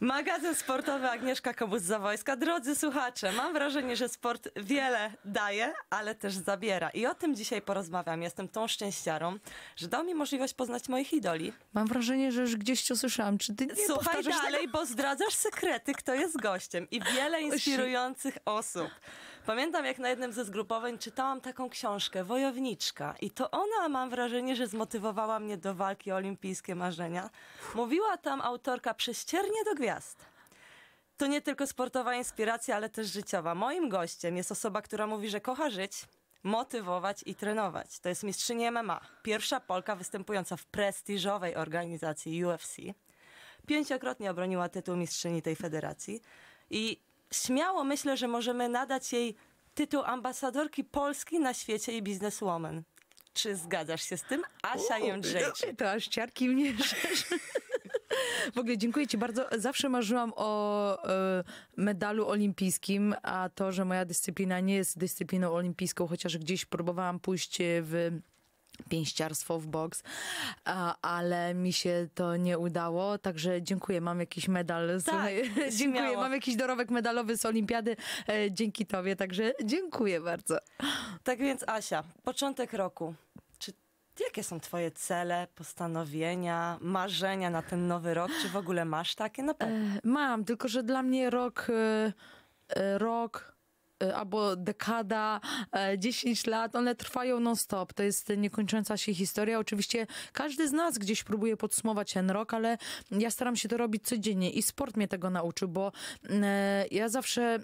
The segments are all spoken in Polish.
Magazyn sportowy Agnieszka Kobus-Zawojska. Drodzy słuchacze, mam wrażenie, że sport wiele daje, ale też zabiera. I o tym dzisiaj porozmawiam. Jestem tą szczęściarą, że dał mi możliwość poznać moich idoli. Mam wrażenie, że już gdzieś cię słyszałam. Czy ty nie Słuchaj dalej, tego? bo zdradzasz sekrety, kto jest gościem. I wiele inspirujących osób. Pamiętam, jak na jednym ze zgrupowań czytałam taką książkę, Wojowniczka. I to ona, mam wrażenie, że zmotywowała mnie do walki o olimpijskie marzenia. Mówiła tam autorka prześciernie do gwiazd. To nie tylko sportowa inspiracja, ale też życiowa. Moim gościem jest osoba, która mówi, że kocha żyć, motywować i trenować. To jest mistrzyni MMA. Pierwsza Polka występująca w prestiżowej organizacji UFC. Pięciokrotnie obroniła tytuł mistrzyni tej federacji. I śmiało myślę, że możemy nadać jej tytuł ambasadorki Polski na świecie i bizneswoman. Czy zgadzasz się z tym? Asia Jędrzejczyk. No to aż ciarki mnie W ogóle dziękuję Ci bardzo. Zawsze marzyłam o e, medalu olimpijskim, a to, że moja dyscyplina nie jest dyscypliną olimpijską, chociaż gdzieś próbowałam pójść w pięściarstwo w boks, ale mi się to nie udało, także dziękuję, mam jakiś medal, tak, dziękuję, mam jakiś dorobek medalowy z olimpiady e, dzięki tobie, także dziękuję bardzo. Tak więc Asia, początek roku, czy jakie są twoje cele, postanowienia, marzenia na ten nowy rok, czy w ogóle masz takie na e, mam, tylko że dla mnie rok, e, rok Y, albo dekada, 10 e, lat, one trwają non-stop. To jest niekończąca się historia. Oczywiście każdy z nas gdzieś próbuje podsumować ten rok, ale ja staram się to robić codziennie i sport mnie tego nauczy, bo mm, e, ja zawsze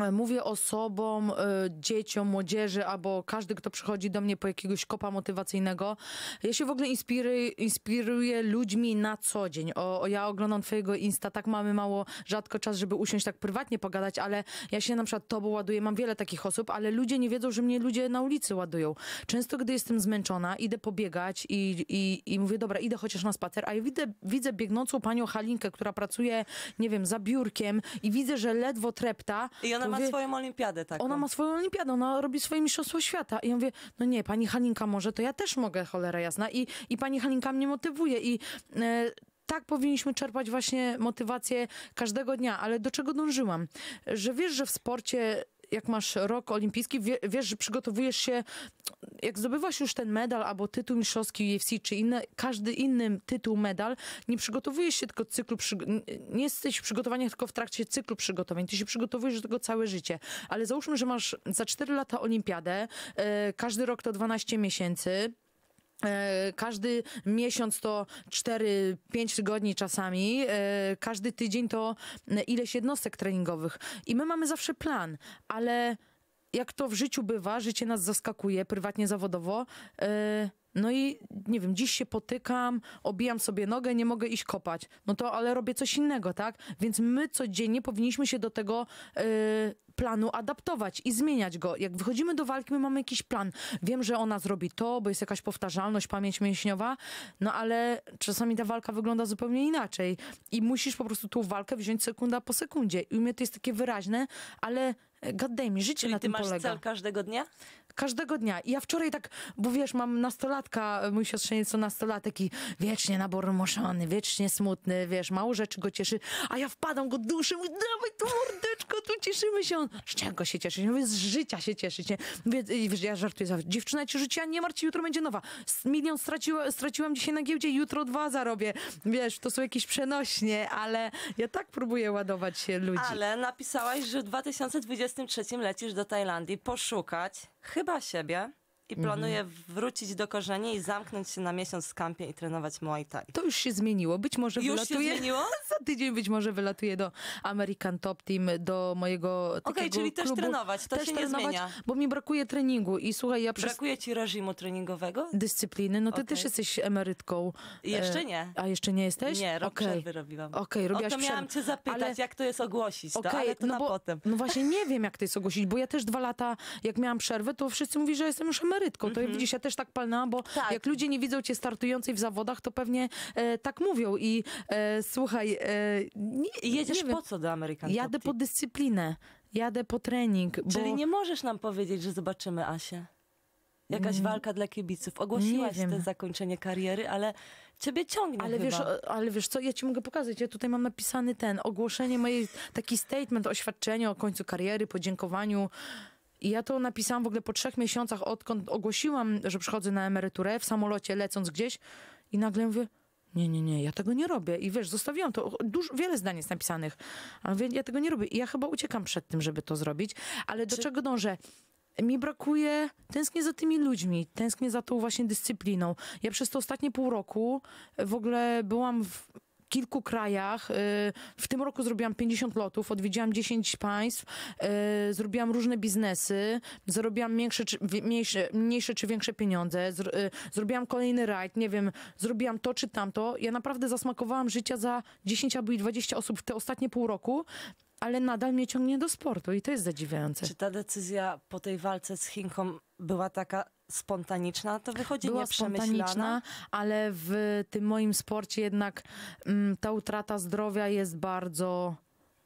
E, mówię osobom, e, dzieciom, młodzieży, albo każdy, kto przychodzi do mnie po jakiegoś kopa motywacyjnego. Ja się w ogóle inspiruję, inspiruję ludźmi na co dzień. O, ja oglądam twojego Insta, tak mamy mało, rzadko czas, żeby usiąść tak prywatnie pogadać, ale ja się na przykład tobą ładuję, mam wiele takich osób, ale ludzie nie wiedzą, że mnie ludzie na ulicy ładują. Często, gdy jestem zmęczona, idę pobiegać i, i, i mówię, dobra, idę chociaż na spacer, a ja widzę, widzę biegnącą panią Halinkę, która pracuje, nie wiem, za biurkiem i widzę, że ledwo trepta. I ona ona mówię, ma swoją olimpiadę tak? Ona ma swoją olimpiadę, ona robi swoje mistrzostwo świata. I ja mówię, no nie, pani Halinka może, to ja też mogę, cholera jasna. I, i pani Halinka mnie motywuje i... E, tak powinniśmy czerpać właśnie motywację każdego dnia, ale do czego dążyłam? Że wiesz, że w sporcie jak masz rok olimpijski, wie, wiesz, że przygotowujesz się, jak zdobywasz już ten medal albo tytuł mistrzowski UFC, czy inny, każdy inny tytuł, medal, nie przygotowujesz się tylko cyklu, nie jesteś w przygotowaniach tylko w trakcie cyklu przygotowań, ty się przygotowujesz do tego całe życie, ale załóżmy, że masz za 4 lata olimpiadę, e, każdy rok to 12 miesięcy, E, każdy miesiąc to 4-5 tygodni czasami, e, każdy tydzień to e, ileś jednostek treningowych. I my mamy zawsze plan, ale jak to w życiu bywa, życie nas zaskakuje, prywatnie, zawodowo. No i nie wiem, dziś się potykam, obijam sobie nogę, nie mogę iść kopać. No to ale robię coś innego, tak? Więc my codziennie powinniśmy się do tego planu adaptować i zmieniać go. Jak wychodzimy do walki, my mamy jakiś plan. Wiem, że ona zrobi to, bo jest jakaś powtarzalność, pamięć mięśniowa, no ale czasami ta walka wygląda zupełnie inaczej i musisz po prostu tą walkę wziąć sekunda po sekundzie. I u mnie to jest takie wyraźne, ale God damn, życie Czyli na tym polega. masz cel każdego dnia? Każdego dnia. I ja wczoraj tak, bo wiesz, mam nastolatka, mój siostrzeniec to nastolatek i wiecznie nabormoszony, wiecznie smutny, wiesz, mało rzeczy go cieszy, a ja wpadam go duszę, mówię, dawaj tu mordeczko, tu cieszymy się. On, z czego się cieszyć? Mówię, z życia się cieszyć, nie? Mówię, wiesz, ja żartuję zawsze, dziewczyna ci życia, nie martw jutro będzie nowa. Milion straciła, straciłam dzisiaj na giełdzie, jutro dwa zarobię. Wiesz, to są jakieś przenośnie, ale ja tak próbuję ładować się ludzi. Ale napisałaś, że 2020 23 lecisz do Tajlandii poszukać chyba siebie, i planuję mhm. wrócić do korzeni i zamknąć się na miesiąc w kampie i trenować Muay Thai. To już się zmieniło. Być może już Się zmieniło? Za tydzień być może wylatuje do American Top Team, do mojego Okej, okay, czyli klubu. też trenować, to też się nie zmienia. Bo mi brakuje treningu i słuchaj, ja przez... Brakuje ci reżimu treningowego? Dyscypliny, no ty okay. też jesteś emerytką. Jeszcze nie. E, a jeszcze nie jesteś? Nie, rok okay. przerwy robiłam. Okej, okay, to miałam cię zapytać, ale... jak to jest ogłosić, okay, to, ale to no na bo, potem. No właśnie nie wiem, jak to jest ogłosić, bo ja też dwa lata, jak miałam przerwę, to wszyscy mówili, że jestem już emerytką emerytką. To mm -hmm. widzisz, ja też tak palnęłam, bo tak. jak ludzie nie widzą cię startującej w zawodach, to pewnie e, tak mówią. I e, słuchaj... E, nie, Jedziesz nie po co do Amerykanów? Jadę po dyscyplinę. Jadę po trening. Czyli bo... nie możesz nam powiedzieć, że zobaczymy Asię? Jakaś mm. walka dla kibiców. Ogłosiłaś to zakończenie kariery, ale ciebie ciągnie ale chyba. Wiesz, ale wiesz co, ja ci mogę pokazać. Ja tutaj mam napisany ten, ogłoszenie mojej, taki statement, oświadczenie o końcu kariery, podziękowaniu i ja to napisałam w ogóle po trzech miesiącach, odkąd ogłosiłam, że przychodzę na emeryturę, w samolocie lecąc gdzieś i nagle mówię, nie, nie, nie, ja tego nie robię. I wiesz, zostawiłam to. Dużo, wiele zdań jest napisanych, A więc ja tego nie robię. I ja chyba uciekam przed tym, żeby to zrobić. Ale do Czy... czego dążę? mi brakuje, tęsknię za tymi ludźmi, tęsknię za tą właśnie dyscypliną. Ja przez to ostatnie pół roku w ogóle byłam w, kilku krajach. Y, w tym roku zrobiłam 50 lotów, odwiedziłam 10 państw, y, zrobiłam różne biznesy, zarobiłam większe czy, mniejsze, mniejsze czy większe pieniądze, y, zrobiłam kolejny rajd, nie wiem, zrobiłam to czy tamto. Ja naprawdę zasmakowałam życia za 10 albo 20 osób w te ostatnie pół roku ale nadal mnie ciągnie do sportu i to jest zadziwiające. Czy ta decyzja po tej walce z Chinką była taka spontaniczna, to wychodzi Była spontaniczna, ale w tym moim sporcie jednak m, mm, ta utrata zdrowia jest bardzo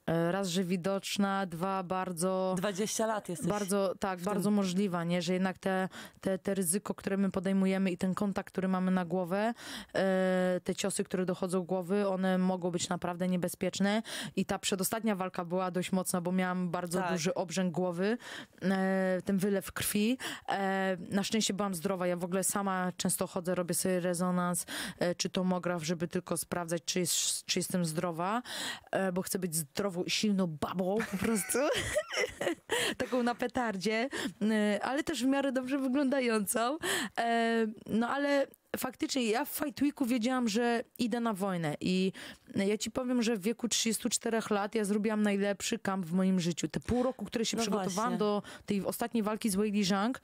E, raz, że widoczna, dwa, bardzo... 20 lat jesteś. Bardzo, tak, bardzo tym. możliwa, nie? Że jednak te, te, te ryzyko, które my podejmujemy i ten kontakt, który mamy na głowę, e, te ciosy, które dochodzą głowy, one mogą być naprawdę niebezpieczne i ta przedostatnia walka była dość mocna, bo miałam bardzo tak. duży obrzęk głowy, e, ten wylew krwi. Na szczęście byłam zdrowa, ja w ogóle sama często chodzę, robię sobie rezonans czy tomograf, żeby tylko sprawdzać, czy, jest, czy jestem zdrowa, bo chcę być zdrową znowu silną babą po prostu, taką na petardzie, y, ale też w miarę dobrze wyglądającą. E, no ale faktycznie ja w Fight Weeku wiedziałam, że idę na wojnę i ja ci powiem, że w wieku 34 lat ja zrobiłam najlepszy kamp w moim życiu. Te pół roku, które się no przygotowałam właśnie. do tej ostatniej walki z Weili Zhang,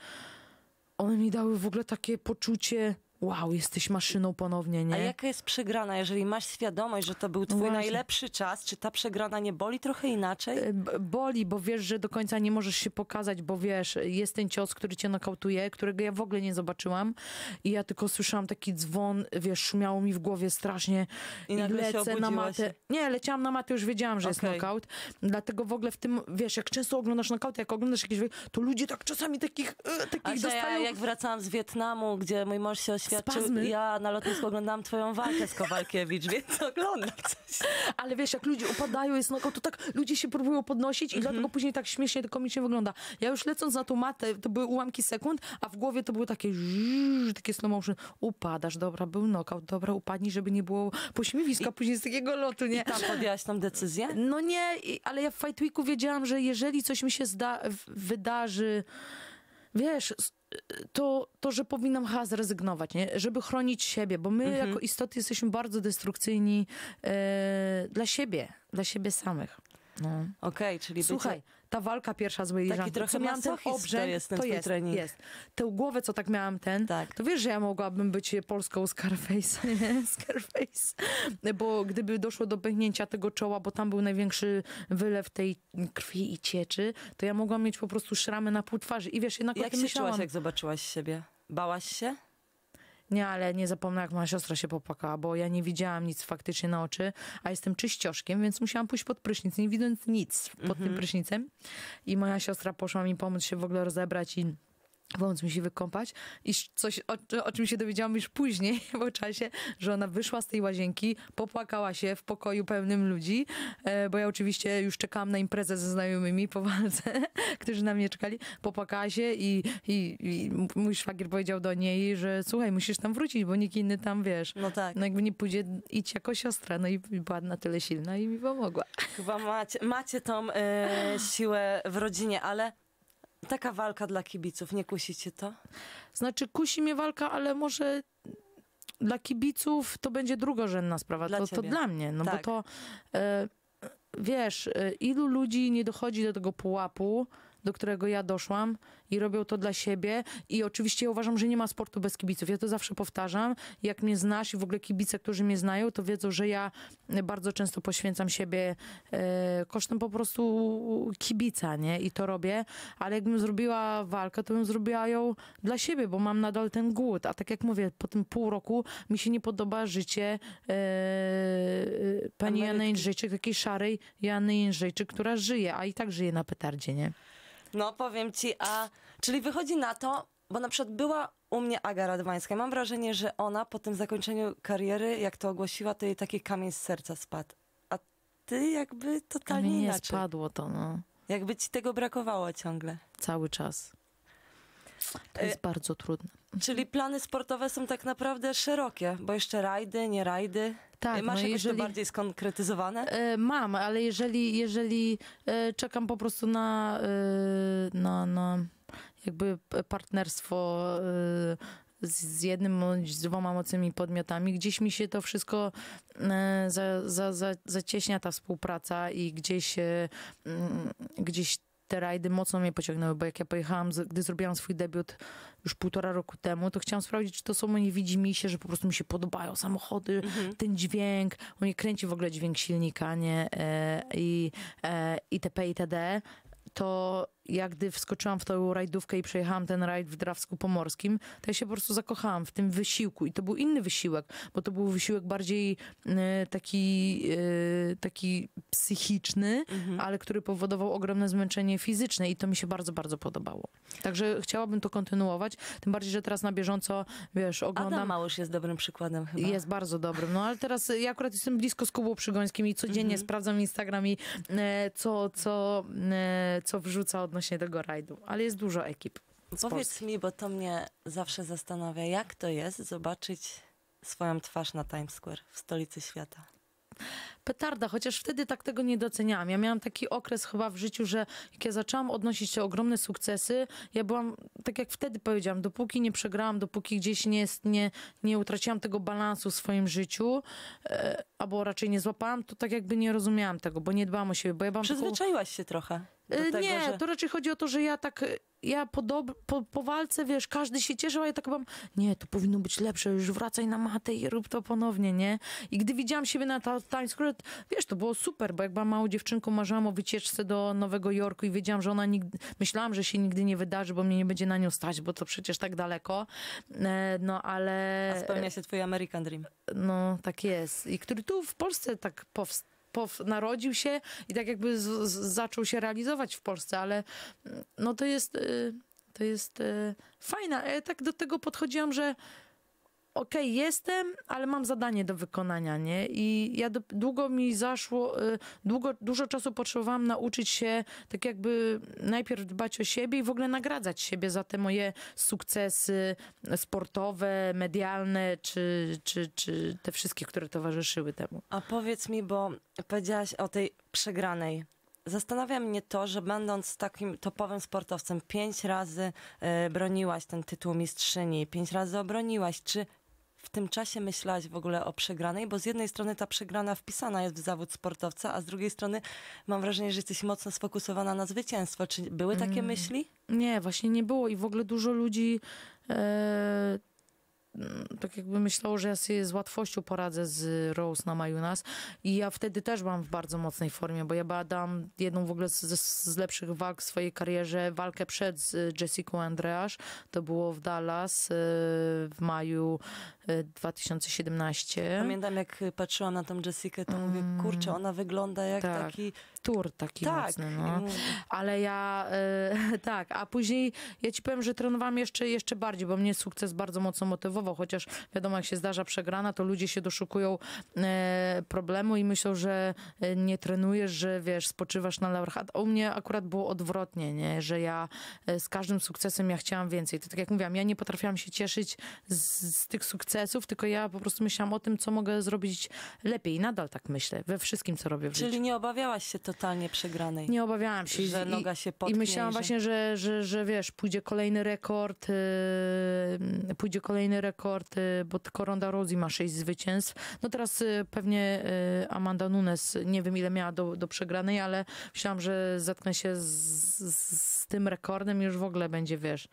one mi dały w ogóle takie poczucie wow, jesteś maszyną ponownie, nie? A jaka jest przegrana, jeżeli masz świadomość, że to był no twój Właśnie. najlepszy czas, czy ta przegrana nie boli trochę inaczej? E, boli, bo wiesz, że do końca nie możesz się pokazać, bo wiesz, jest ten cios, który cię nokautuje, którego ja w ogóle nie zobaczyłam i ja tylko słyszałam taki dzwon, wiesz, szumiało mi w głowie strasznie i, I lecę na matę. Się. Nie, leciałam na matę, już wiedziałam, że okay. jest knockout, dlatego w ogóle w tym, wiesz, jak często oglądasz knockout, jak oglądasz jakieś, to ludzie tak czasami takich, e, takich Asia, dostają... ja jak wracałam z Wietnamu, gdzie mój mąż się oświadczył, spazmy. Ja na lotnisku oglądałam twoją walkę z Kowalkiewicz, więc oglądam coś. Ale wiesz, jak ludzie upadają, jest noko, to tak ludzie się próbują podnosić i mhm. dlatego później tak śmiesznie to komicznie wygląda. Ja już lecąc na tą matę, to były ułamki sekund, a w głowie to były takie zzz, takie slow motion. Upadasz, dobra, był noko, dobra, upadnij, żeby nie było pośmiewiska I, później z takiego lotu, nie? I tam podjęłaś tą decyzję? No nie, i, ale ja w Fight Weeku wiedziałam, że jeżeli coś mi się zda, w, wydarzy wiesz, y, to, to że powinnam chyba zrezygnować, nie? żeby chronić siebie, bo my mhm. jako istoty jesteśmy bardzo destrukcyjni e, dla siebie, dla siebie samych. No. Okej, okay, czyli Słuchaj, bycie, ta walka pierwsza złej Taki liżanki, trochę miałam ten obrzęk, to jest ten to jest, trening. jest. Tę głowę, co tak miałam ten, tak. to wiesz, że ja mogłabym być polską Scarface, nie? Scarface, bo gdyby doszło do pęknięcia tego czoła, bo tam był największy wylew tej krwi i cieczy, to ja mogłam mieć po prostu szramy na pół twarzy i wiesz, jednak jak o tak tym się myślałam. czułaś, jak zobaczyłaś siebie? Bałaś się? Nie, ale nie zapomnę, jak moja siostra się popłakała, bo ja nie widziałam nic faktycznie na oczy, a jestem czyścioszkiem, więc musiałam pójść pod prysznic, nie widząc nic pod mm -hmm. tym mhm. prysznicem. I moja siostra poszła mi pomóc się w ogóle rozebrać i Pomóc mi się wykąpać i coś, o, o, czym się dowiedziałam już później po czasie, że ona wyszła z tej łazienki, popłakała się w pokoju pełnym ludzi, e, bo ja oczywiście już czekałam na imprezę ze znajomymi po walce, którzy na mnie czekali, popłakała się i, i, i mój szwagier powiedział do niej, że słuchaj, musisz tam wrócić, bo nikt inny tam, wiesz, no tak. no jakby nie pójdzie, idź jako siostra, no i była na tyle silna i mi pomogła. Chyba macie, macie tą y, siłę w rodzinie, ale Taka walka dla kibiców, nie kusi cię to? Znaczy, kusi mnie walka, ale może dla kibiców to będzie drugorzędna sprawa. Dla to, to dla mnie, no tak. bo to. E, wiesz, e, ilu ludzi nie dochodzi do tego pułapu, do którego ja doszłam i robią to dla siebie. I oczywiście ja uważam, że nie ma sportu bez kibiców. Ja to zawsze powtarzam. Jak mnie znasz i w ogóle kibice, którzy mnie znają, to wiedzą, że ja bardzo często poświęcam siebie e, kosztem po prostu kibica, nie? I to robię. Ale jakbym zrobiła walkę, to bym zrobiła ją dla siebie, bo mam nadal ten głód. A tak jak mówię, po tym pół roku mi się nie podoba życie e, pani Ameryki. Jany Jędrzejczyk, takiej szarej Jany Jędrzejczyk, która żyje, a i tak żyje na petardzie, nie? No powiem ci, a czyli wychodzi na to, bo na przykład była u mnie Aga Radwańska. Mam wrażenie, że ona po tym zakończeniu kariery, jak to ogłosiła, to jej taki kamień z serca spadł. A ty jakby totalnie kamień inaczej. nie spadło to, no. Jakby ci tego brakowało ciągle. Cały czas. To y, jest bardzo trudne. Czyli plany sportowe są tak naprawdę szerokie, bo jeszcze rajdy, nie rajdy. Tak, Masz no jeżeli... to bardziej skonkretyzowane? E, mam, ale jeżeli, jeżeli e, czekam po prostu na, e, na, na jakby partnerstwo z, jednym bądź z dwoma mocnymi podmiotami. Gdzieś mi się to wszystko za, za, za, zacieśnia ta współpraca i gdzieś, mm, gdzieś te rajdy mocno mnie pociągnęły, bo jak ja pojechałam, gdy zrobiłam swój debiut już półtora roku temu, to chciałam sprawdzić, czy to są moje się, że po prostu mi się podobają samochody, mhm. ten dźwięk, on nie kręci w ogóle dźwięk silnika, nie? E, I, e, i, i itp. itd. To ja gdy wskoczyłam w tą rajdówkę i przejechałam ten rajd w Drawsku Pomorskim, to ja się po prostu zakochałam w tym wysiłku i to był inny wysiłek, bo to był wysiłek bardziej e, taki, e, taki psychiczny, mhm. ale który powodował ogromne zmęczenie fizyczne i to mi się bardzo, bardzo podobało. Także chciałabym to kontynuować, tym bardziej, że teraz na bieżąco, wiesz, oglądam... Adam Małysz jest dobrym przykładem chyba. Jest bardzo dobrym, no ale teraz e, ja akurat jestem blisko z Kubą Przygońskim i codziennie mhm. sprawdzam Instagram i co, co, co wrzuca od odnośnie tego rajdu, ale jest dużo ekip. Powiedz Polski. mi, bo to mnie zawsze zastanawia, jak to jest zobaczyć swoją twarz na Times Square w stolicy świata petarda, chociaż wtedy tak tego nie doceniałam. Ja miałam taki okres chyba w życiu, że jak ja zaczęłam odnosić się ogromne sukcesy, ja byłam, tak jak wtedy powiedziałam, dopóki nie przegrałam, dopóki gdzieś nie, nie, nie utraciłam tego balansu w swoim życiu, e, albo raczej nie złapałam, to tak jakby nie rozumiałam tego, bo nie dbałam o siebie. Bo ja Przyzwyczaiłaś taką... się trochę. E, tego, nie, że... to raczej chodzi o to, że ja tak ja po, po, po, walce, wiesz, każdy się cieszył, a ja tak mam, nie, to powinno być lepsze, już wracaj na matę i rób to ponownie, nie? I gdy widziałam siebie na Times Square, nawet, wiesz, to było super, bo jak byłam małą dziewczynką, marzyłam o wycieczce do Nowego Jorku i wiedziałam, że ona nigdy, myślałam, że się nigdy nie wydarzy, bo mnie nie będzie na nią stać, bo to przecież tak daleko, e, no ale... A spełnia się twój American Dream. No, tak jest. I który tu w Polsce tak powstał narodził się i tak jakby z, z, zaczął się realizować w Polsce, ale mm, no to jest, y, to jest y, fajne. Ja tak do tego podchodziłam, że okej, okay, jestem, ale mam zadanie do wykonania, nie? I ja do, długo mi zaszło, y, długo, dużo czasu potrzebowałam nauczyć się tak jakby najpierw dbać o siebie i w ogóle nagradzać siebie za te moje sukcesy sportowe, medialne, czy, czy, czy te wszystkie, które towarzyszyły temu. A powiedz mi, bo powiedziałaś o tej przegranej zastanawia mnie to, że będąc takim topowym sportowcem, pięć razy y, broniłaś ten tytuł mistrzyni, pięć razy obroniłaś. Czy w tym czasie myślałaś w ogóle o przegranej? Bo z jednej strony ta przegrana wpisana jest w zawód sportowca, a z drugiej strony mam wrażenie, że jesteś mocno sfokusowana na zwycięstwo. Czy były takie mm. myśli? Nie, właśnie nie było i w ogóle dużo ludzi e, tak jakby myślało, że ja sobie z łatwością poradzę z Rose na Majunas i ja wtedy też byłam w bardzo mocnej formie, bo ja badam jedną w ogóle z, z lepszych walk w swojej karierze, walkę przed Jessica Andreasz, to było w Dallas e, w maju 2017. Pamiętam, jak patrzyłam na tą Jessikę, to mm. mówię, kurczę, ona wygląda jak tak. taki... Tur taki tak. mocny, no. Ale ja, y, tak, a później ja ci powiem, że trenowałam jeszcze, jeszcze bardziej, bo mnie sukces bardzo mocno motywował, chociaż wiadomo, jak się zdarza przegrana, to ludzie się doszukują e, problemu i myślą, że e, nie trenujesz, że wiesz, spoczywasz na laurach. A u mnie akurat było odwrotnie, nie? że ja z każdym sukcesem ja chciałam więcej. To tak jak mówiłam, ja nie potrafiłam się cieszyć z, z tych sukcesów, sukcesów, tylko ja po prostu myślałam o tym, co mogę zrobić lepiej. I nadal tak myślę, we wszystkim, co robię w Czyli życiu. nie obawiałaś się totalnie przegranej? Nie obawiałam się. Że i, noga się potknie. I myślałam że... właśnie, że, że, że wiesz, pójdzie kolejny rekord, yy, pójdzie kolejny rekord, yy, bo tylko Ronda Rousey ma sześć zwycięstw. No teraz yy, pewnie yy, Amanda Nunes, nie wiem ile miała do, do przegranej, ale myślałam, że zatknę się z, z, z tym rekordem już w ogóle będzie, wiesz,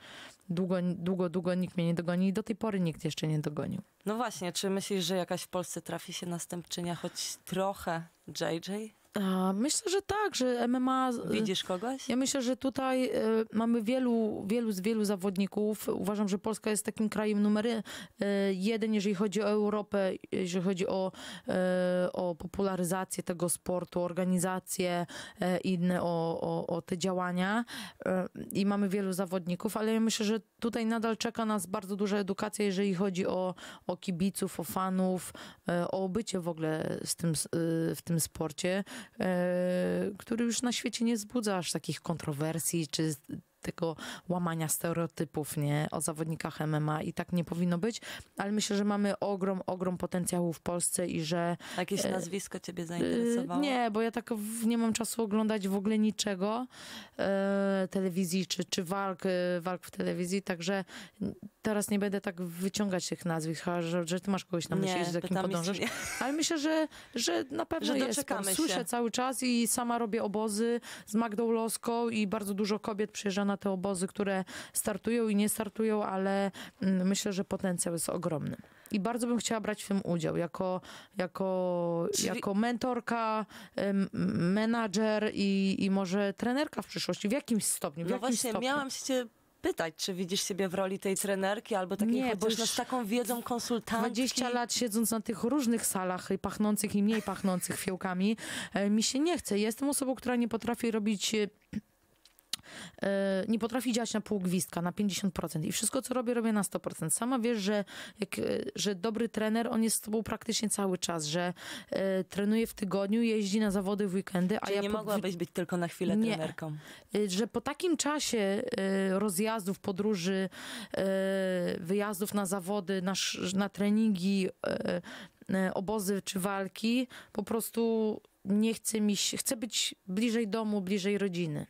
długo, długo, długo nikt mnie nie dogoni i do tej pory nikt jeszcze nie dogonił. No właśnie, czy myślisz, że jakaś w Polsce trafi się następczynia choć trochę JJ? Myślę, że tak, że MMA. Y, Widzisz kogoś? Ja myślę, że tutaj y, mamy wielu, wielu z wielu zawodników. Uważam, że Polska jest takim krajem numer y, jeden, jeżeli chodzi o Europę, jeżeli chodzi o, o popularyzację tego sportu, organizację inne o, o, o te działania. I mamy wielu zawodników, ale ja myślę, że tutaj nadal czeka nas bardzo duża edukacja, jeżeli chodzi o, o kibiców, o fanów, o bycie w ogóle z tym, w tym sporcie. E, który już na świecie nie wzbudza aż takich kontrowersji czy tego łamania stereotypów, nie, o zawodnikach MMA i tak nie powinno być, ale myślę, że mamy ogrom, ogrom potencjału w Polsce i że... Jakieś e, nazwisko ciebie zainteresowało? Y, nie, bo ja tak nie mam czasu oglądać w ogóle niczego e, telewizji, czy, czy walk, e, walk w telewizji, także teraz nie będę tak wyciągać tych nazwisk, że, że ty masz kogoś na myśli, że za kim podążasz, nie. ale myślę, że, że na pewno że jest. Słyszę się. cały czas i sama robię obozy z Magdą Loską i bardzo dużo kobiet przyjeżdża na te obozy, które startują i nie startują, ale mm, myślę, że potencjał jest ogromny. I bardzo bym chciała brać w tym udział jako, jako, Czyli... jako mentorka, menadżer i, i może trenerka w przyszłości w jakimś stopniu. W no jakimś właśnie, stopniu. miałam się pytać, czy widzisz siebie w roli tej trenerki albo takiej nie, chociaż bo z taką wiedzą konsultantki. 20 lat siedząc na tych różnych salach i pachnących i mniej pachnących fiołkami, e, mi się nie chce. Jestem osobą, która nie potrafi robić e, E, nie potrafi działać na pół gwizdka, na 50% i wszystko, co robię, robię na 100%. Sama wiesz, że, jak, e, że dobry trener, on jest z tobą praktycznie cały czas, że e, trenuje w tygodniu, jeździ na zawody w weekendy. Czyli a ja nie po... mogłabyś być tylko na chwilę nie. trenerką. Że po takim czasie rozjazdów, podróży, wyjazdów na zawody, na, na treningi, obozy czy walki, po prostu nie chcę mi się, chcę być bliżej domu, bliżej rodziny.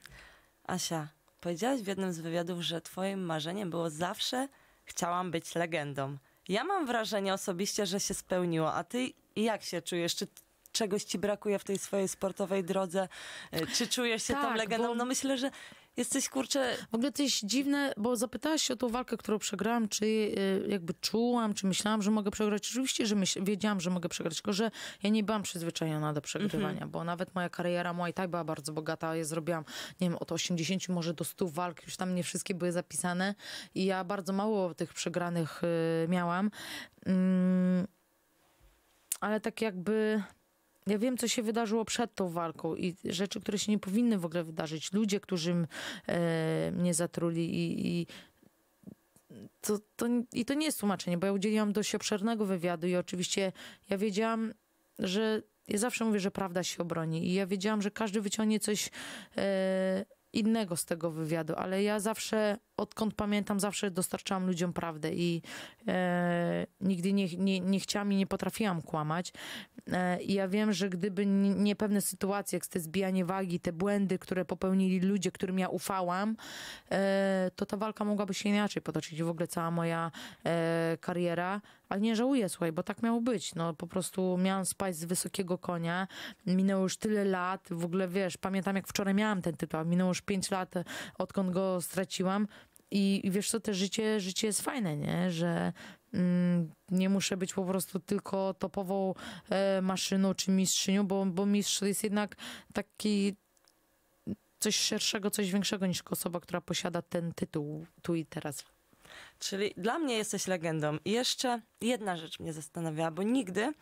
Asia, powiedziałaś w jednym z wywiadów, że twoim marzeniem było zawsze chciałam być legendą. Ja mam wrażenie osobiście, że się spełniło, a ty jak się czujesz? Czy czegoś ci brakuje w tej swojej sportowej drodze? E, czy czujesz się tak, tą legendą? Bo... No myślę, że Jesteś kurczę. W ogóle to jest dziwne, bo zapytałaś się o tą walkę, którą przegrałam, czy y, jakby czułam, czy myślałam, że mogę przegrać. Oczywiście, że myśl... wiedziałam, że mogę przegrać, tylko że ja nie byłam przyzwyczajona do przegrywania, mm -hmm. bo nawet moja kariera i tak była bardzo bogata. Ja zrobiłam, nie wiem, od 80 może do 100 walk, już tam nie wszystkie były zapisane i ja bardzo mało tych przegranych y, miałam. Mm, ale tak jakby ja wiem, co się wydarzyło przed tą walką i rzeczy, które się nie powinny w ogóle wydarzyć. Ludzie, którzy e, mnie zatruli i, i to, to, i to nie jest tłumaczenie, bo ja udzieliłam dość obszernego wywiadu i oczywiście ja wiedziałam, że ja zawsze mówię, że prawda się obroni i ja wiedziałam, że każdy wyciągnie coś... E, innego z tego wywiadu, ale ja zawsze, odkąd pamiętam, zawsze dostarczałam ludziom prawdę i e, nigdy nie, nie, nie chciałam i nie potrafiłam kłamać. E, I ja wiem, że gdyby nie pewne sytuacje, jak te zbijanie wagi, te błędy, które popełnili ludzie, którym ja ufałam, e, to ta walka mogłaby się inaczej potoczyć i w ogóle cała moja e, kariera. Ale nie żałuję, słuchaj, bo tak miało być. No po prostu miałam spać z wysokiego konia. Minęło już tyle lat, w ogóle wiesz, pamiętam jak wczoraj miałam ten tytuł, minęło już 5 lat, odkąd go straciłam. I, I wiesz co, te życie, życie jest fajne, nie? Że mm, nie muszę być po prostu tylko topową e, maszyną czy mistrzynią, bo, bo mistrz jest jednak taki coś szerszego, coś większego niż osoba, która posiada ten tytuł tu i teraz. Czyli dla mnie jesteś legendą. I jeszcze jedna rzecz mnie zastanawiała, bo nigdy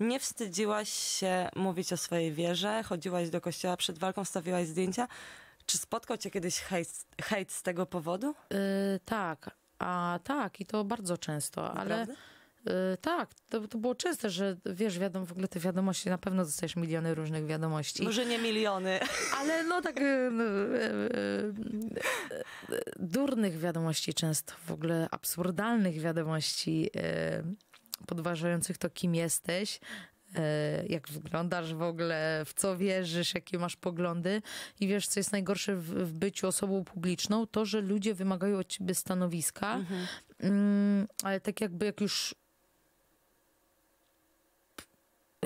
nie wstydziłaś się mówić o swojej wierze, chodziłaś do kościoła przed walką, stawiłaś zdjęcia. Czy spotkał cię kiedyś hejt, hejt z tego powodu? Yy, tak, a tak, i to bardzo często, Naprawdę? ale Y, tak, to, to, było częste, że wiesz, wiadomo, w ogóle te wiadomości, na pewno dostajesz miliony różnych wiadomości. Może nie miliony. Ale no tak y, y, durnych wiadomości często, w ogóle absurdalnych wiadomości podważających to, kim jesteś, jak wyglądasz w ogóle, w co wierzysz, jakie masz poglądy. I wiesz, co jest najgorsze w, w byciu osobą publiczną, to, że ludzie wymagają od ciebie stanowiska, mhm. Mm, ale tak jakby jak już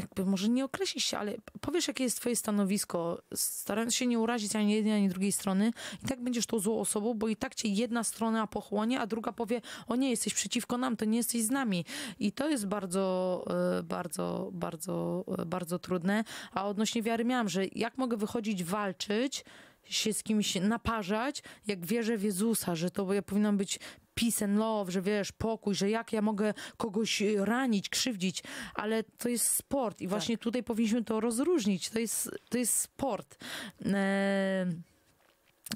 jakby może nie określić się, ale powiesz, jakie jest twoje stanowisko, starając się nie urazić ani jednej, ani drugiej strony i tak będziesz tą złą osobą, bo i tak cię jedna strona pochłonie, a druga powie, o nie, jesteś przeciwko nam, to nie jesteś z nami. I to jest bardzo, e, bardzo, bardzo, e, bardzo trudne. A odnośnie wiary miałam, że jak mogę wychodzić walczyć, się z kimś naparzać, jak wierzę w Jezusa, że to ja powinnam być peace and love, że wiesz, pokój, że jak ja mogę kogoś y, ranić, krzywdzić, ale to jest sport i tak. właśnie tutaj powinniśmy to rozróżnić. To jest, to jest sport. Eee,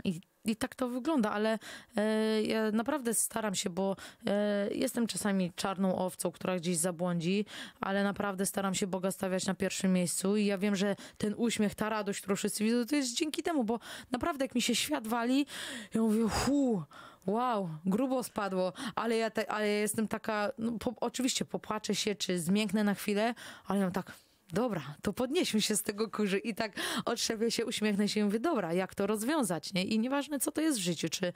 I i tak to wygląda, ale e, ja naprawdę staram się, bo e, jestem czasami czarną owcą, która gdzieś zabłądzi, ale naprawdę staram się Boga stawiać na pierwszym miejscu i ja wiem, że ten uśmiech, ta radość, którą wszyscy widzą, to jest dzięki temu, bo naprawdę jak mi się świat wali, ja mówię, hu, wow, grubo spadło, ale ja, te, ale ja jestem taka, no, po, oczywiście popłaczę się, czy zmięknę na chwilę, ale ja mam tak dobra, to podnieśmy się z tego kurzy i tak otrzebie się, uśmiechnę się i mówię, dobra, jak to rozwiązać, nie? I nieważne, co to jest w życiu, czy,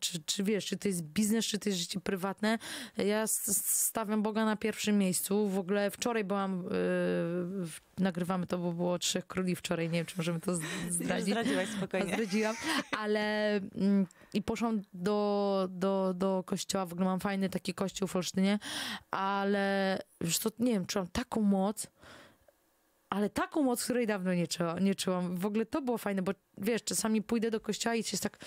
czy, czy wiesz, czy to jest biznes, czy to jest życie prywatne, ja stawiam Boga na pierwszym miejscu. W ogóle wczoraj byłam, yy, nagrywamy to, bo było Trzech Króli wczoraj, nie wiem, czy możemy to zdradzić. Zdradziłaś spokojnie. zdradziłam, ale yy, i poszłam do, do, do kościoła, w ogóle mam fajny taki kościół w Olsztynie, ale już to, nie wiem, czułam taką moc, ale taką moc, której dawno nie, czu, nie czułam. W ogóle to było fajne, bo wiesz, czasami pójdę do kościoła i jest tak,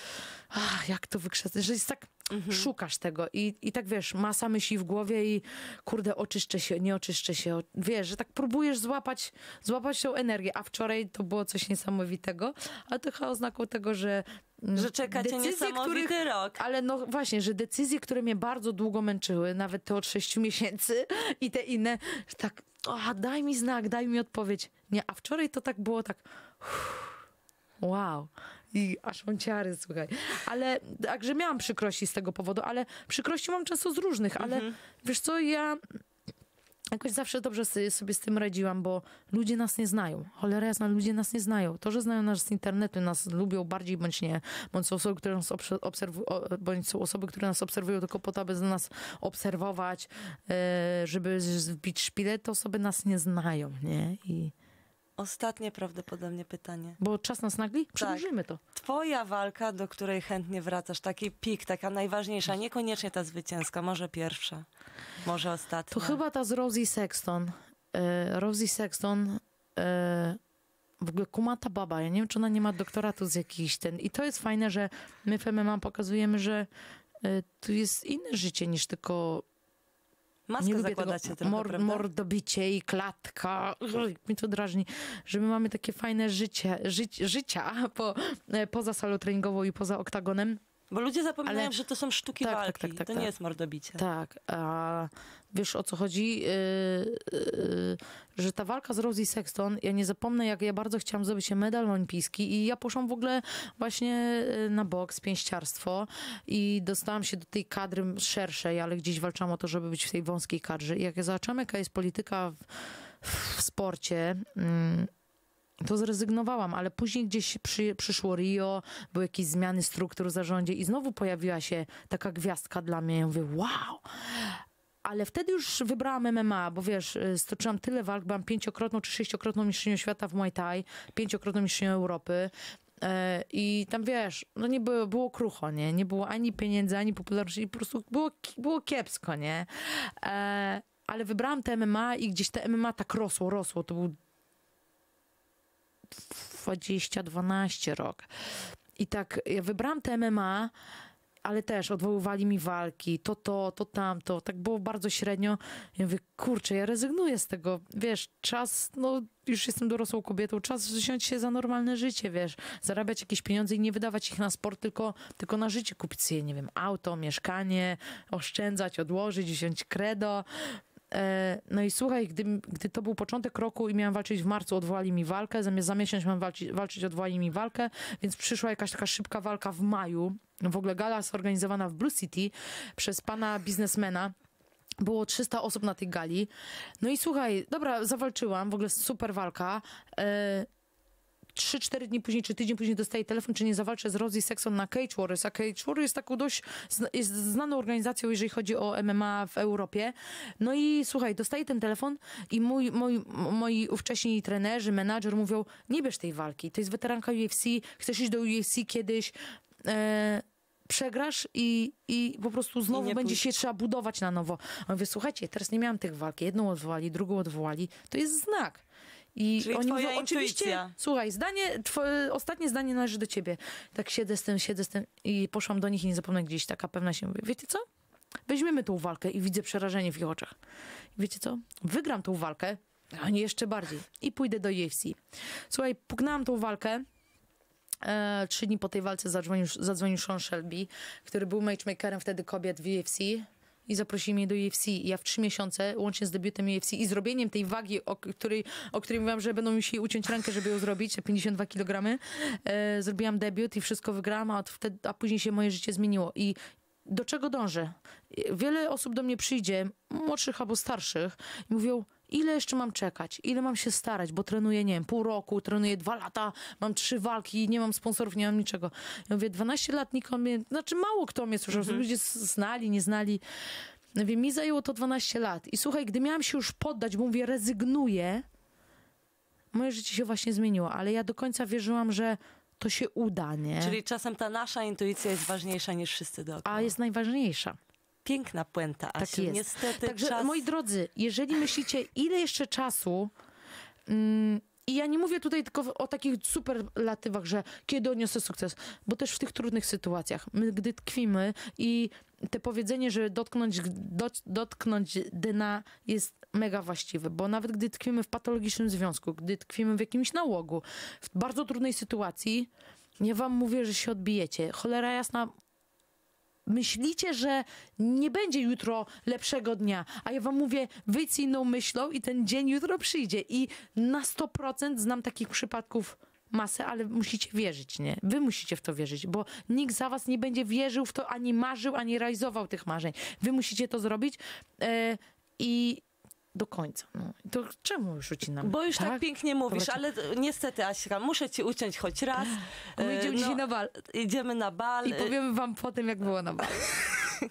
ach, jak to wykrzesać, że jest tak, mhm. szukasz tego I, i tak wiesz, masa myśli w głowie i kurde, oczyszczę się, nie oczyszczę się, wiesz, że tak próbujesz złapać, złapać tą energię, a wczoraj to było coś niesamowitego, a to chyba oznaką tego, że mm, że czeka cię niesamowity których, rok. Ale no właśnie, że decyzje, które mnie bardzo długo męczyły, nawet te od sześciu miesięcy i te inne, tak o, daj mi znak, daj mi odpowiedź. Nie, a wczoraj to tak było tak, wow. I aż mam ciary, słuchaj. Ale, także miałam przykrości z tego powodu, ale przykrości mam często z różnych, ale mhm. wiesz co, ja jakoś zawsze dobrze sobie z tym radziłam, bo ludzie nas nie znają. Cholera jasna, ludzie nas nie znają. To, że znają nas z internetu, nas lubią bardziej bądź nie, bądź są osoby, które nas, obserwują, bądź są osoby, które nas obserwują tylko po to, aby nas obserwować, e, żeby wbić szpilę, to osoby nas nie znają, nie? I ostatnie prawdopodobnie pytanie. Bo czas nas nagli? Tak. Przedłużymy tak. to. Twoja walka, do której chętnie wracasz, taki pik, taka najważniejsza, niekoniecznie ta zwycięska, może pierwsza, może ostatnia. To chyba ta z Rosie Sexton. E, Rosie Sexton e, w ogóle kumata baba, ja nie wiem, czy ona nie ma doktoratu z jakiejś ten. I to jest fajne, że my w MMA pokazujemy, że e, tu jest inne życie niż tylko Maskę nie lubię zakładacie tego mor, mordobicie i klatka. mi to drażni, że my mamy takie fajne życie, ży, życia po, e, poza salą treningową i poza oktagonem. Bo ludzie zapominają, ale... że to są sztuki tak, tak walki. Tak, tak, tak, to nie tak. jest mordobicie. Tak. A wiesz o co chodzi? Yy, yy, że ta walka z Rosie Sexton, ja nie zapomnę, jak ja bardzo chciałam zdobyć medal olimpijski i ja poszłam w ogóle właśnie y, na boks, pięściarstwo i dostałam się do tej kadry szerszej, ale gdzieś walczyłam o to, żeby być w tej wąskiej kadrze. I jak ja zobaczyłam, jaka jest polityka w, w sporcie... Yy, to zrezygnowałam, ale później gdzieś przy, przyszło Rio, były jakieś zmiany struktur w zarządzie i znowu pojawiła się taka gwiazdka dla mnie. Ja mówię, wow! Ale wtedy już wybrałam MMA, bo wiesz, y, stoczyłam tyle walk, byłam pięciokrotną czy sześciokrotną mistrzynią świata w Muay Thai, pięciokrotną mistrzynią Europy. E, I tam wiesz, no nie było, było krucho, nie? Nie było ani pieniędzy, ani popularności, po prostu było, było kiepsko, nie? E, ale wybrałam te MMA i gdzieś te MMA tak rosło, rosło. To był 2012 rok. I tak, ja wybrałam te MMA, ale też odwoływali mi walki, to to, to tamto, tak było bardzo średnio. Ja mówię, kurczę, ja rezygnuję z tego, wiesz, czas, no już jestem dorosłą kobietą, czas wziąć się za normalne życie, wiesz, zarabiać jakieś pieniądze i nie wydawać ich na sport, tylko, tylko na życie kupić sobie, nie wiem, auto, mieszkanie, oszczędzać, odłożyć, wziąć kredo, E, no i słuchaj, gdy, gdy to był początek roku i miałam walczyć w marcu, odwołali mi walkę, zamiast za miesiąc mam walczyć, walczyć, odwołali mi walkę, więc przyszła jakaś taka szybka walka w maju. W ogóle gala zorganizowana w Blue City przez pana biznesmena. Było 300 osób na tej gali. No i słuchaj, dobra, zawalczyłam, w ogóle super walka. Yy, 3-4 dni później, czy tydzień później dostaje telefon, czy nie zawalczę z Rosie Sexon na Cage Warriors, a Cage Warriors jest taką dość jest znaną organizacją, jeżeli chodzi o MMA w Europie. No i słuchaj, dostaje ten telefon i mój, mój, moi ówcześni trenerzy, menadżer mówią, nie bierz tej walki, to jest weteranka UFC, chcesz iść do UFC kiedyś, e, przegrasz i, i po prostu znowu będzie pójść. się trzeba budować na nowo. A mówię, słuchajcie, teraz nie miałam tych walk, jedną odwołali, drugą odwołali, to jest znak i Czyli oni mówią, oczywiście, słuchaj, zdanie, twoje, ostatnie zdanie należy do ciebie. Tak siedzę z tym, siedzę z tym i poszłam do nich i nie zapomnę gdzieś, taka pewna się mówi, wiecie co? Weźmiemy tą walkę i widzę przerażenie w ich oczach. I wiecie co? Wygram tą walkę, a nie jeszcze bardziej. I pójdę do UFC. Słuchaj, puknęłam tą walkę, E, trzy dni po tej walce zadzwonił, zadzwonił Sean Shelby, który był matchmakerem wtedy kobiet w UFC i zaprosili mnie do UFC. Ja w trzy miesiące, łącznie z debiutem UFC i zrobieniem tej wagi, o której, o której mówiłam, że będą musieli uciąć rękę, żeby ją zrobić, 52 kg, e, zrobiłam debiut i wszystko wygrałam, a, wtedy, a później się moje życie zmieniło. I do czego dążę? Wiele osób do mnie przyjdzie, młodszych albo starszych, i mówią, ile jeszcze mam czekać, ile mam się starać, bo trenuję, nie wiem, pół roku, trenuję dwa lata, mam trzy walki, nie mam sponsorów, nie mam niczego. Ja mówię, 12 lat nikomu, znaczy mało kto mnie słyszał, mhm. ludzie znali, nie znali. Ja mówię, mi zajęło to 12 lat i słuchaj, gdy miałam się już poddać, bo mówię, rezygnuję, moje życie się właśnie zmieniło, ale ja do końca wierzyłam, że to się uda, nie? Czyli czasem ta nasza intuicja jest ważniejsza niż wszyscy dookoła. A jest najważniejsza piękna puenta, Asiu. Tak jest. Niestety Także, czas... moi drodzy, jeżeli myślicie, ile jeszcze czasu... Mm, i ja nie mówię tutaj tylko o takich superlatywach, że kiedy odniosę sukces, bo też w tych trudnych sytuacjach, my gdy tkwimy i te powiedzenie, że dotknąć, dotknąć dna jest mega właściwe, bo nawet gdy tkwimy w patologicznym związku, gdy tkwimy w jakimś nałogu, w bardzo trudnej sytuacji, ja wam mówię, że się odbijecie. Cholera jasna, myślicie, że nie będzie jutro lepszego dnia, a ja wam mówię, wyjdź z inną myślą i ten dzień jutro przyjdzie. I na 100% znam takich przypadków masę, ale musicie wierzyć, nie? Wy musicie w to wierzyć, bo nikt za was nie będzie wierzył w to, ani marzył, ani realizował tych marzeń. Wy musicie to zrobić yy, i do końca. No. To czemu już ucinam? Bo już tak, tak pięknie mówisz, Dobra, ale e, niestety Asia, muszę ci uciąć choć raz. My e, idziemy no, dzisiaj na bal. Idziemy na bal. I powiemy wam po tym, jak było na bal.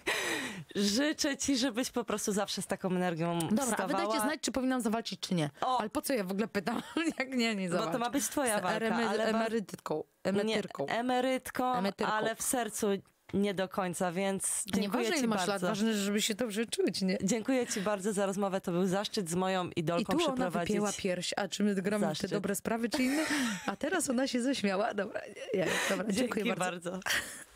Życzę ci, żebyś po prostu zawsze z taką energią Dobra, wstawała. Dobra, dajcie znać, czy powinnam zawalczyć, czy nie. O. Ale po co ja w ogóle pytam, jak nie, nie zawalczę. Bo to ma być twoja walka. Z emery- emerytką. Emerytką. Nie, emerytką, emerytką, ale w sercu nie do końca, więc dziękuję ważne, Ci masz bardzo. Lat, ważne, żeby się dobrze czuć, nie? Dziękuję Ci bardzo za rozmowę, to był zaszczyt z moją idolką I tu ona wypięła pierś, a czy my gramy zaszczyt. te dobre sprawy, czy inne? A teraz ona się zaśmiała. Dobra, ja, dobra dziękuję bardzo. bardzo.